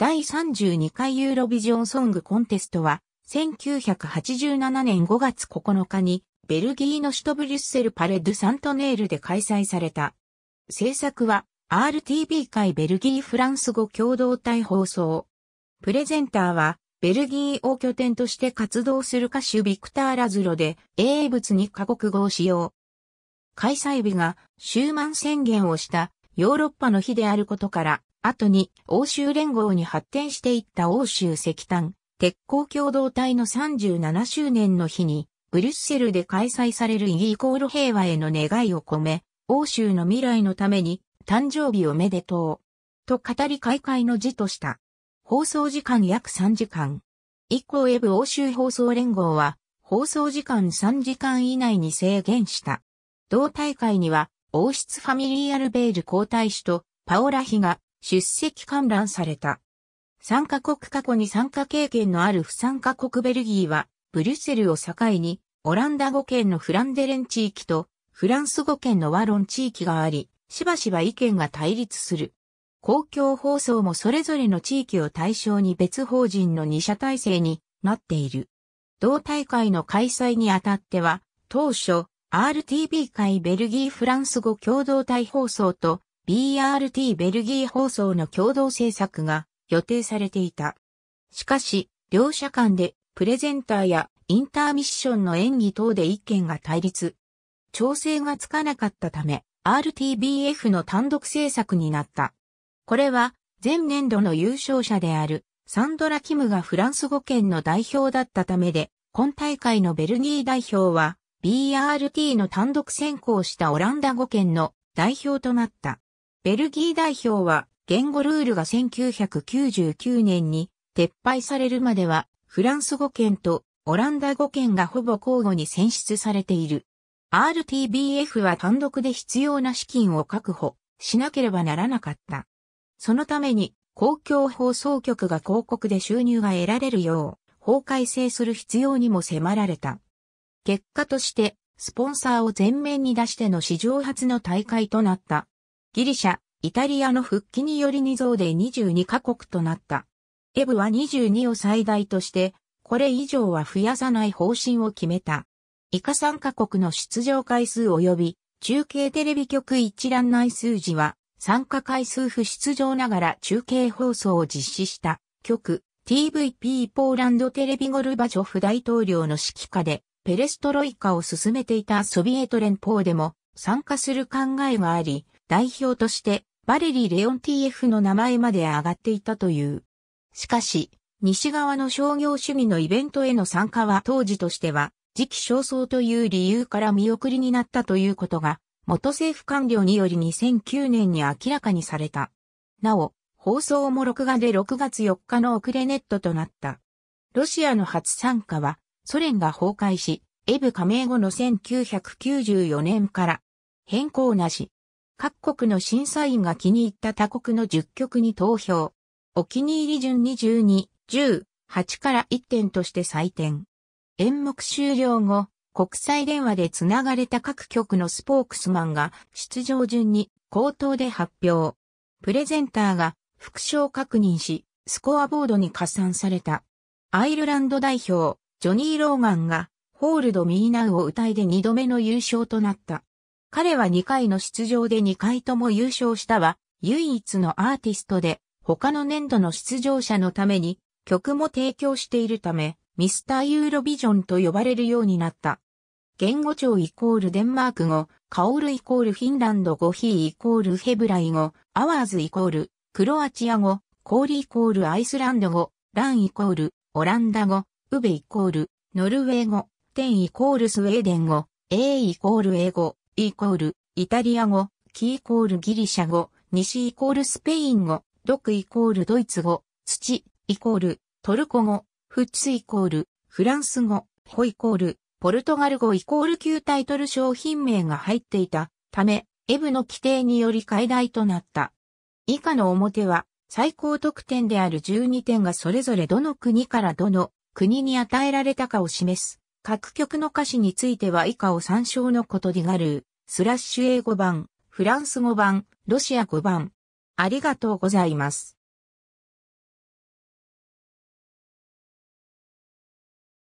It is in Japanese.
第32回ユーロビジョンソングコンテストは、1987年5月9日に、ベルギーの首都ブリュッセルパレ・ドゥ・サントネールで開催された。制作は、RTV 界ベルギー・フランス語共同体放送。プレゼンターは、ベルギーを拠点として活動する歌手ビクター・ラズロで、英物に過国語を使用。開催日が、シューマン宣言をした、ヨーロッパの日であることから、後に欧州連合に発展していった欧州石炭、鉄鋼共同体の37周年の日に、ブリュッセルで開催されるイギイコール平和への願いを込め、欧州の未来のために誕生日おめでとう。と語り開会の辞とした。放送時間約3時間。以降エブ欧州放送連合は、放送時間3時間以内に制限した。同大会には、王室ファミリーアルベール皇太子とパオラヒが出席観覧された。参加国過去に参加経験のある不参加国ベルギーは、ブリュッセルを境に、オランダ語圏のフランデレン地域と、フランス語圏のワロン地域があり、しばしば意見が対立する。公共放送もそれぞれの地域を対象に別法人の二者体制になっている。同大会の開催にあたっては、当初、r t b 会ベルギーフランス語共同体放送と BRT ベルギー放送の共同制作が予定されていた。しかし、両者間でプレゼンターやインターミッションの演技等で意見が対立。調整がつかなかったため、RTBF の単独制作になった。これは、前年度の優勝者である、サンドラ・キムがフランス語圏の代表だったためで、今大会のベルギー代表は、BRT の単独選考したオランダ語圏の代表となった。ベルギー代表は言語ルールが1999年に撤廃されるまではフランス語圏とオランダ語圏がほぼ交互に選出されている。RTBF は単独で必要な資金を確保しなければならなかった。そのために公共放送局が広告で収入が得られるよう法改正する必要にも迫られた。結果としてスポンサーを前面に出しての史上初の大会となった。ギリシャ、イタリアの復帰により2増で22カ国となった。エブは22を最大として、これ以上は増やさない方針を決めた。以下3カ国の出場回数及び、中継テレビ局一覧内数字は、参加回数不出場ながら中継放送を実施した局 TVP ポーランドテレビゴルバチョフ大統領の指揮下でペレストロイカを進めていたソビエト連邦でも参加する考えがあり、代表としてバレリ・ー・レオン TF の名前まで上がっていたという。しかし、西側の商業主義のイベントへの参加は当時としては、時期尚早という理由から見送りになったということが、元政府官僚により2009年に明らかにされた。なお、放送も録画で6月4日の遅れネットとなった。ロシアの初参加は、ソ連が崩壊し、エブ加盟後の1994年から、変更なし。各国の審査員が気に入った他国の10曲に投票。お気に入り順に12、10、8から1点として採点。演目終了後、国際電話でつながれた各局のスポークスマンが出場順に口頭で発表。プレゼンターが副賞確認し、スコアボードに加算された。アイルランド代表、ジョニー・ローガンが、ホールド・ミーナウを歌いで2度目の優勝となった。彼は2回の出場で2回とも優勝したは、唯一のアーティストで、他の年度の出場者のために曲も提供しているため、ミスターユーロビジョンと呼ばれるようになった。言語帳イコールデンマーク語、カオルイコールフィンランド語、ヒーイコールヘブライ語、アワーズイコールクロアチア語、コーリイコールアイスランド語、ランイコールオランダ語、ウベイコールノルウェー語、テンイコールスウェーデン語、エーイコール英語、イコール、イタリア語、キイコールギリシャ語、西イコールスペイン語、ドクイコールドイツ語、土イコールトルコ語、フッツイコールフランス語、ホイコールポルトガル語イコール旧タイトル商品名が入っていたため、エブの規定により解題となった。以下の表は最高得点である12点がそれぞれどの国からどの国に与えられたかを示す各曲の歌詞については以下を参照のことでィガルスラッシュ英語版、フランス語版、ロシア語版。ありがとうございます。